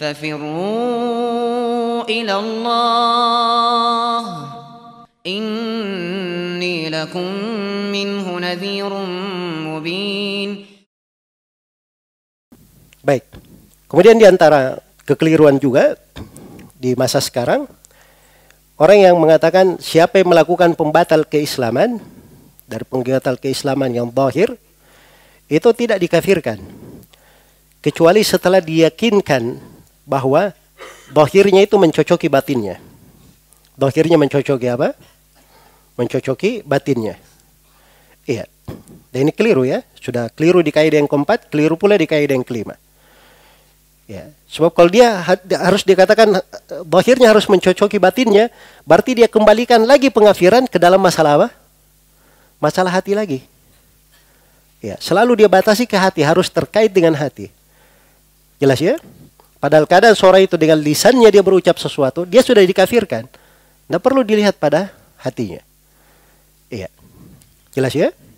ففروا إلى الله إني لكم منه نذير مبين Baik. Kemudian di antara kekeliruan juga di masa sekarang orang yang mengatakan siapa yang melakukan pembatal keislaman dari pembatal keislaman yang bahir itu tidak dikafirkan kecuali setelah diyakinkan bahwa dohirnya itu mencocoki batinnya. Dohirnya mencocoki apa? Mencocoki batinnya. Iya. Dan ini keliru ya. Sudah keliru di kaidah yang keempat, keliru pula di kaidah yang kelima. Ya. Sebab kalau dia harus dikatakan eh, dohirnya harus mencocoki batinnya, berarti dia kembalikan lagi pengafiran ke dalam masalah apa? Masalah hati lagi. Ya, selalu dia batasi ke hati, harus terkait dengan hati. Jelas ya? Padahal kadang suara itu dengan lisannya dia berucap sesuatu, dia sudah dikafirkan. Tidak perlu dilihat pada hatinya. Iya. Jelas ya?